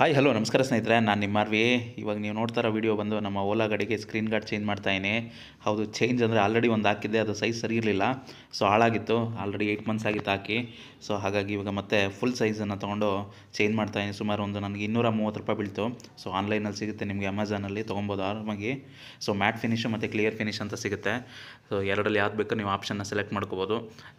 hi hello ನಮಸ್ಕಾರ ಸ್ನೇಹಿತರೆ ನಾನು ನಿಮ್ಮ ಅರ್ವಿ ಇವಾಗ ನೀವು ನೋಡ್ತಾರೋ ವೀಡಿಯೋ ಬಂದು ನಮ್ಮ ಓಲಾ ಗಾಡಿಗೆ ಸ್ಕ್ರೀನ್ ಗಾರ್ಡ್ ಚೇಂಜ್ ಮಾಡ್ತಾಯಿನಿ ಹೌದು ಚೇಂಜ್ ಅಂದರೆ ಆಲ್ರೆಡಿ ಒಂದು ಹಾಕಿದ್ದೆ ಅದು ಸೈಜ್ ಸರಿ ಇರಲಿಲ್ಲ ಸೊ ಹಾಳಾಗಿತ್ತು ಆಲ್ರೆಡಿ ಏಯ್ಟ್ ಮಂತ್ಸ್ ಆಗಿತ್ತು ಹಾಕಿ ಸೊ ಹಾಗಾಗಿ ಇವಾಗ ಮತ್ತೆ ಫುಲ್ ಸೈಜನ್ನು ತೊಗೊಂಡು ಚೇಂಜ್ ಮಾಡ್ತಾಯಿನಿ ಸುಮಾರು ಒಂದು ನನಗೆ ಇನ್ನೂರ ಮೂವತ್ತು ರೂಪಾಯಿ ಬೀಳ್ತು ಸೊ ಆನ್ಲೈನಲ್ಲಿ ಸಿಗುತ್ತೆ ನಿಮಗೆ ಅಮೆಝಾನಲ್ಲಿ ತೊಗೊಬೋದು ಆರಾಮಾಗಿ ಸೊ ಮ್ಯಾಟ್ ಫಿನಿಷು ಮತ್ತು ಕ್ಲಿಯರ್ ಫಿನಿಷ್ ಅಂತ ಸಿಗುತ್ತೆ ಸೊ ಎರಡರಲ್ಲಿ ಯಾವ್ದು ಬೇಕು ನೀವು ಆಪ್ಷನ್ನ ಸೆಲೆಕ್ಟ್ ಮಾಡ್ಕೋಬೋದು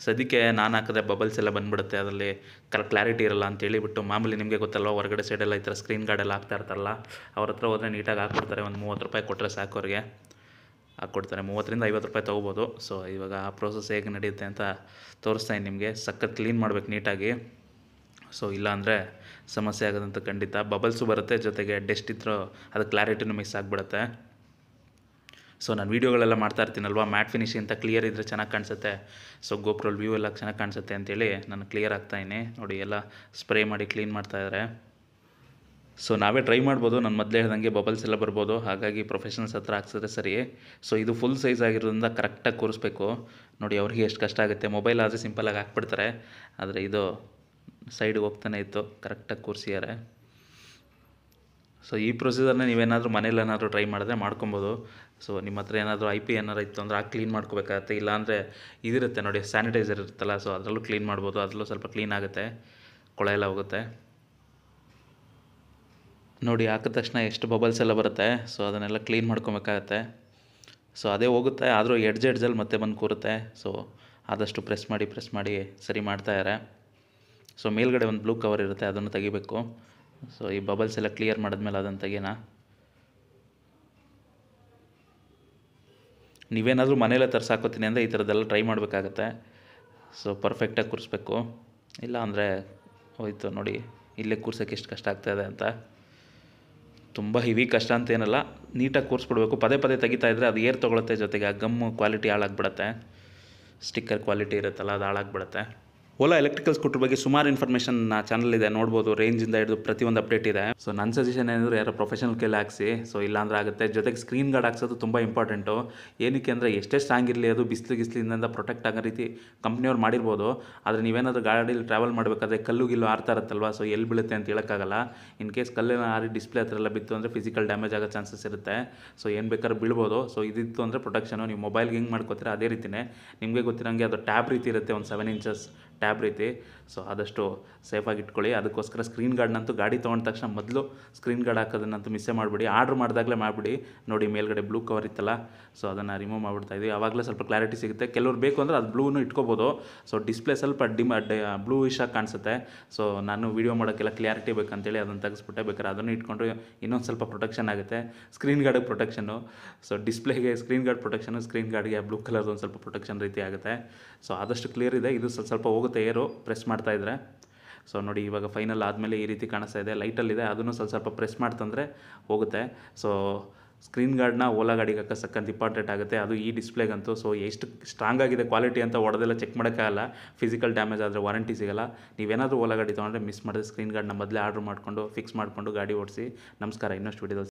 ಸದ್ಯಕ್ಕೆ ನಾನು ಹಾಕಿದ್ರೆ ಬಬಲ್ಸ್ ಎಲ್ಲ ಬಂದುಬಿಡುತ್ತೆ ಅದರಲ್ಲಿ ಕರೆಕ್ಟ್ ಕ್ಲಾರಿಟಿ ಇರಲ್ಲ ಅಂತ ಹೇಳಿಬಿಟ್ಟು ಮಾಮೂಲಿ ನಿಮಗೆ ಗೊತ್ತಲ್ಲ ಹೊರಗಡೆ ಸೈಡೆಲ್ಲ ಇತ್ತು ಸ್ಕ್ರೀನ್ ಗಾರ್ಡೆಲ್ಲ ಹಾಕ್ತಾ ಇರ್ತಾರಲ್ಲ ಅವ್ರ ಹತ್ರ ಹೋದರೆ ನೀಟಾಗಿ ಹಾಕ್ಕೊಡ್ತಾರೆ ಒಂದು ಮೂವತ್ತು ರೂಪಾಯಿ ಕೊಟ್ಟರೆ ಸಾಕು ಅವ್ರಿಗೆ ಹಾಕ್ಕೊಡ್ತಾರೆ ಮೂವತ್ತರಿಂದ ಐವತ್ತು ರೂಪಾಯಿ ತೊಗೋಬೋದು ಸೊ ಇವಾಗ ಆ ಪ್ರೋಸೆಸ್ ಹೇಗೆ ನಡೆಯುತ್ತೆ ಅಂತ ತೋರಿಸ್ತಾ ನಿಮಗೆ ಸಖತ್ ಕ್ಲೀನ್ ಮಾಡಬೇಕು ನೀಟಾಗಿ ಸೊ ಇಲ್ಲಾಂದರೆ ಸಮಸ್ಯೆ ಆಗೋದಂತ ಖಂಡಿತ ಬಬಲ್ಸು ಬರುತ್ತೆ ಜೊತೆಗೆ ಡೆಸ್ಟ್ ಇದ್ರೂ ಅದು ಕ್ಲಾರಿಟಿನೂ ಮಿಸ್ ಆಗಿಬಿಡುತ್ತೆ ಸೊ ನಾನು ವೀಡಿಯೋಗಳೆಲ್ಲ ಮಾಡ್ತಾ ಇರ್ತೀನಲ್ವಾ ಮ್ಯಾಟ್ ಫಿನಿಶ್ ಅಂತ ಕ್ಲಿಯರ್ ಇದ್ದರೆ ಚೆನ್ನಾಗಿ ಕಾಣಿಸುತ್ತೆ ಸೊ ಗೋಪ್ರೋಲ್ ವ್ಯೂ ಎಲ್ಲ ಚೆನ್ನಾಗಿ ಕಾಣಿಸುತ್ತೆ ಅಂತೇಳಿ ನಾನು ಕ್ಲಿಯರ್ ಆಗ್ತಾಯಿನಿ ನೋಡಿ ಎಲ್ಲ ಸ್ಪ್ರೇ ಮಾಡಿ ಕ್ಲೀನ್ ಮಾಡ್ತಾಯಿದ್ದಾರೆ ಸೊ ನಾವೇ ಟ್ರೈ ಮಾಡ್ಬೋದು ನಾನು ಮೊದಲೇ ಹೇಳ್ದಂಗೆ ಬಬಲ್ಸ್ ಎಲ್ಲ ಬರ್ಬೋದು ಹಾಗಾಗಿ ಪ್ರೊಫೆಷನಲ್ಸ್ ಹತ್ರ ಹಾಕ್ಸಿದ್ರೆ ಸರಿ ಸೊ ಇದು ಫುಲ್ ಸೈಜ್ ಆಗಿರೋದ್ರಿಂದ ಕರೆಕ್ಟಾಗಿ ಕೂರಿಸ್ಬೇಕು ನೋಡಿ ಅವ್ರಿಗೆ ಎಷ್ಟು ಕಷ್ಟ ಆಗುತ್ತೆ ಮೊಬೈಲ್ ಆದರೆ ಸಿಂಪಲಾಗಿ ಹಾಕ್ಬಿಡ್ತಾರೆ ಆದರೆ ಇದು ಸೈಡ್ಗೆ ಹೋಗ್ತಾನೆ ಇತ್ತು ಕರೆಕ್ಟಾಗಿ ಕೂರಿಸಿದ್ದಾರೆ ಸೊ ಈ ಪ್ರೊಸೀಜರ್ನ ನೀವೇನಾದರೂ ಮನೇಲಿ ಏನಾದರೂ ಟ್ರೈ ಮಾಡಿದ್ರೆ ಮಾಡ್ಕೊಬೋದು ಸೊ ನಿಮ್ಮ ಹತ್ರ ಏನಾದರೂ ಐ ಪಿ ಏನಾರು ಇತ್ತು ಅಂದರೆ ಆ ಕ್ಲೀನ್ ಮಾಡ್ಕೋಬೇಕಾಗತ್ತೆ ಇಲ್ಲಾಂದರೆ ಇದಿರುತ್ತೆ ನೋಡಿ ಸ್ಯಾನಿಟೈಸರ್ ಇರುತ್ತಲ್ಲ ಸೊ ಅದರಲ್ಲೂ ಕ್ಲೀನ್ ಮಾಡ್ಬೋದು ಅದರಲ್ಲೂ ಸ್ವಲ್ಪ ಕ್ಲೀನ್ ಆಗುತ್ತೆ ಕೊಳೆ ಎಲ್ಲ ಹೋಗುತ್ತೆ ನೋಡಿ ಹಾಕಿದ ತಕ್ಷಣ ಎಷ್ಟು ಬಬಲ್ಸ್ ಎಲ್ಲ ಬರುತ್ತೆ ಸೊ ಅದನ್ನೆಲ್ಲ ಕ್ಲೀನ್ ಮಾಡ್ಕೊಬೇಕಾಗತ್ತೆ ಸೊ ಅದೇ ಹೋಗುತ್ತೆ ಆದರೂ ಎಡ್ಜ್ ಎಡ್ಜಲ್ಲಿ ಮತ್ತೆ ಬಂದು ಕೂರುತ್ತೆ ಸೊ ಆದಷ್ಟು ಪ್ರೆಸ್ ಮಾಡಿ ಪ್ರೆಸ್ ಮಾಡಿ ಸರಿ ಮಾಡ್ತಾಯಿದ್ದಾರೆ ಸೊ ಮೇಲ್ಗಡೆ ಒಂದು ಬ್ಲೂ ಕವರ್ ಇರುತ್ತೆ ಅದನ್ನು ತೆಗಿಬೇಕು ಸೊ ಈ ಬಬಲ್ಸ್ ಎಲ್ಲ ಕ್ಲಿಯರ್ ಮಾಡಿದ್ಮೇಲೆ ಅದನ್ನು ತೆಗಿನ ನೀವೇನಾದರೂ ಮನೆಯಲ್ಲೇ ತರ್ಸಾಕೋತೀನಿ ಅಂದರೆ ಈ ಥರದ್ದೆಲ್ಲ ಟ್ರೈ ಮಾಡಬೇಕಾಗತ್ತೆ ಸೊ ಪರ್ಫೆಕ್ಟಾಗಿ ಕೂರಿಸ್ಬೇಕು ಇಲ್ಲ ಅಂದರೆ ಹೋಯ್ತು ನೋಡಿ ಇಲ್ಲೇ ಕೂರ್ಸೋಕ್ಕೆ ಎಷ್ಟು ಕಷ್ಟ ಆಗ್ತಾಯಿದೆ ಅಂತ ತುಂಬ ಹೆವಿ ಕಷ್ಟ ಅಂತೇನಲ್ಲ ನೀಟಾಗಿ ಕೂರಿಸ್ಬಿಡ್ಬೇಕು ಪದೇ ಪದೇ ತೆಗಿತಾ ಅದು ಏರ್ ತೊಗೊಳುತ್ತೆ ಜೊತೆಗೆ ಆ ಗಮ್ಮು ಕ್ವಾಲಿಟಿ ಹಾಳಾಗ್ಬಿಡತ್ತೆ ಸ್ಟಿಕ್ಕರ್ ಕ್ವಾಲಿಟಿ ಇರುತ್ತಲ್ಲ ಅದು ಹಾಳಾಗ್ಬಿಡತ್ತೆ ಓಲಾ ಎಲೆಕ್ಟ್ರಿಕಲ್ ಸ್ಕೂಟರ್ ಬಗ್ಗೆ ಸುಮಾರು ಇನ್ಫಾರ್ಮೇಷನ್ ಚಾನಲ್ ಇದೆ ನೋಡ್ಬೋದು ರೇಂಜಿಂದ ಹಿಡಿದು ಪ್ರತಿಯೊಂದು ಅಪ್ಡೇಟ್ ಇದೆ ಸೊ ನನ್ನ ಸಜೆಷನ್ ಏನಂದ್ರೆ ಯಾರೋ ಪ್ರೊಫೆಷನಲ್ ಕೈಲಿ ಹಾಕ್ಸಿ ಸೊ ಇಲ್ಲಾಂದ್ರೆ ಆಗುತ್ತೆ ಜೊತೆಗೆ ಸ್ಕ್ರೀನ್ ಗಾರ್ಡ್ ಹಾಕ್ಸೋದು ತುಂಬ ಇಂಪಾರ್ಟೆಂಟು ಏನಕ್ಕೆ ಅಂದರೆ ಎಷ್ಟೇ ಸ್ಟ್ರಾಂಗ್ ಇರಲಿ ಅದು ಬಿಸಿಲು ಗಿಸ್ಲಿಂದ ಪ್ರೊಟೆಕ್ಟ್ ಆಗೋ ರೀತಿ ಕಂಪ್ನಿಯವ್ರು ಮಾಡಿರ್ಬೋದು ಆದರೆ ನೀವೇನಾದರೂ ಗಾಡಿಯಲ್ಲಿ ಟ್ರಾವೆಲ್ ಮಾಡಬೇಕಾದ್ರೆ ಕಲ್ಲು ಗಿಲ್ಲು ಆರ್ತಾ ಇರುತ್ತಲ್ವ ಸೊ ಎಲ್ಲಿ ಬೀಳುತ್ತೆ ಅಂತ ಹೇಳೋಕ್ಕಾಗಲ್ಲ ಇನ್ ಕೇಸ್ ಕಲ್ಲಿನ ಆರಿ ಡಿಸ್ಪ್ಲೇ ಹತ್ರ ಎಲ್ಲ ಬಿತ್ತು ಅಂದರೆ ಫಿಸಿಕಲ್ ಡ್ಯಾಮೇಜ್ ಆಗೋ ಚಾನ್ಸಸ್ ಇರುತ್ತೆ ಸೊ ಏನು ಬೇಕಾದ್ರೂ ಬೀಳ್ಬೋದು ಸೊ ಇದಿತ್ತು ಅಂದರೆ ಪ್ರೊಟೆಕ್ಷನು ನೀವು ಮೊಬೈಲ್ಗೆ ಹೆಂಗೆ ಮಾಡ್ಕೋತೀರ ಅದೇ ರೀತಿಯೇ ನಿಮಗೆ ಗೊತ್ತಿರೋಂಗೆ ಅದು ಟ್ಯಾಬ್ ರೀತಿ ಇರುತ್ತೆ ಒಂದು ಸೆವೆನ್ ಇಂಚಸ್ ಟ್ಯಾಬ್ ರೀತಿ ಸೊ ಆದಷ್ಟು ಸೇಫಾಗಿ ಇಟ್ಕೊಳ್ಳಿ ಅದಕ್ಕೋಸ್ಕರ ಸ್ಕ್ರೀನ್ ಗಾರ್ಡ್ನಂತೂ ಗಾಡಿ ತೊಗೊಂಡ ತಕ್ಷಣ ಮೊದಲು ಸ್ಕ್ರೀನ್ ಗಾರ್ಡ್ ಹಾಕೋದನ್ನಂತೂ ಮಿಸ್ಸೇ ಮಾಡಿಬಿಡಿ ಆರ್ಡ್ರ್ ಮಾಡಿದಾಗಲೇ ಮಾಡಿಬಿಡಿ ನೋಡಿ ಮೇಲ್ಗಡೆ ಬ್ಲೂ ಕವರ್ ಇತ್ತಲ್ಲ ಸೊ ಅದನ್ನು ರಿಮೂವ್ ಮಾಡಿಬಿಡ್ತಾ ಇದ್ದೀವಿ ಆವಾಗಲೇ ಸ್ವಲ್ಪ ಕ್ಲಾರಿಟಿ ಸಿಗುತ್ತೆ ಕೆಲವ್ರು ಬೇಕು ಅಂದರೆ ಅದು ಬ್ಲೂನು ಇಟ್ಕೋಬೋದು ಸೊ ಡಿಸ್ಪ್ಲೇ ಸ್ವಲ್ಪ ಡಿಮ್ ಬ್ಲೂ ಇಶಾಗಿ ಕಾಣಿಸುತ್ತೆ ಸೊ ನಾನು ವೀಡಿಯೋ ಮಾಡೋಕ್ಕೆಲ್ಲ ಕ್ಲಾರಿಟಿ ಬೇಕಂತೇಳಿ ಅದನ್ನು ತೆಗೆಸ್ಬಿಟ್ಟೆ ಬೇಕಾದ್ರೆ ಅದನ್ನು ಇಟ್ಕೊಂಡು ಇನ್ನೊಂದು ಸ್ವಲ್ಪ ಪ್ರೊಟೆಕ್ಷನ್ ಆಗುತ್ತೆ ಸ್ಕ್ರೀನ್ ಗಾರ್ಡಿಗೆ ಪ್ರೊಟೆಕ್ಷನು ಸೊ ಡಿಸ್ಪ್ಲೇಗೆ ಸ್ಕ್ರೀನ್ ಗಾರ್ಡ್ ಪ್ರೊಟೆಕ್ಷನು ಸ್ಕ್ರೀನ್ ಗಾರ್ಡ್ಗೆ ಬ್ಲೂ ಕಲರ್ದು ಒಂದು ಸ್ವಲ್ಪ ಪ್ರೊಟೆಕ್ಷನ್ ರೀತಿ ಆಗುತ್ತೆ ಸೊ ಆದಷ್ಟು ಕ್ಲಿಯರ್ ಇದೆ ಇದು ಸ್ವಲ್ಪ ಸ್ವಲ್ಪ ಹೋಗುತ್ತೆ ಹೋಗುತ್ತೆ ಏರು ಪ್ರೆಸ್ ಇದ್ದರೆ ಸೊ ನೋಡಿ ಇವಾಗ ಫೈನಲ್ ಆದಮೇಲೆ ಈ ರೀತಿ ಕಾಣಿಸ್ತಾ ಇದೆ ಲೈಟಲ್ಲಿದೆ ಅದನ್ನು ಸ್ವಲ್ಪ ಸ್ವಲ್ಪ ಪ್ರೆಸ್ ಮಾಡ್ತಂದರೆ ಹೋಗುತ್ತೆ ಸೊ ಸ್ಕ್ರೀನ್ ಗಾರ್ಡ್ನ ಓಲಾ ಗಾಡಿಗೆ ಹಾಕೋ ಸಕ್ಕಂತ ಇಂಪಾರ್ಟೆಂಟ್ ಆಗುತ್ತೆ ಅದು ಈ ಡಿಸ್ಪ್ಲೇಗಂತೂ ಸೊ ಎಷ್ಟು ಸ್ಟ್ರಾಂಗ್ ಆಗಿದೆ ಕ್ವಾಲಿಟಿ ಅಂತ ಹೊಡೆದೆಲ್ಲ ಚೆಕ್ ಮಾಡೋಕ್ಕಾಗಲ್ಲ ಫಿಸಿಕಲ್ ಡ್ಯಾಮೇಜ್ ಆದರೆ ವಾರಂಟಿ ಸಿಗಲ್ಲ ನೀವೇನಾದರೂ ಓಲಾ ಗಾಡಿ ತೊಗೊಂಡ್ರೆ ಮಿಸ್ ಮಾಡಿದ್ರೆ ಸ್ಕ್ರೀನ್ ಗಾರ್ಡ್ನ ಮೊದಲೇ ಆರ್ಡ್ರ್ ಮಾಡಿಕೊಂಡು ಫಿಕ್ಸ್ ಮಾಡಿಕೊಂಡು ಗಾಡಿ ಓಡಿಸಿ ನಮಸ್ಕಾರ ಇನ್ನಷ್ಟು ವಿಡಿಯೋ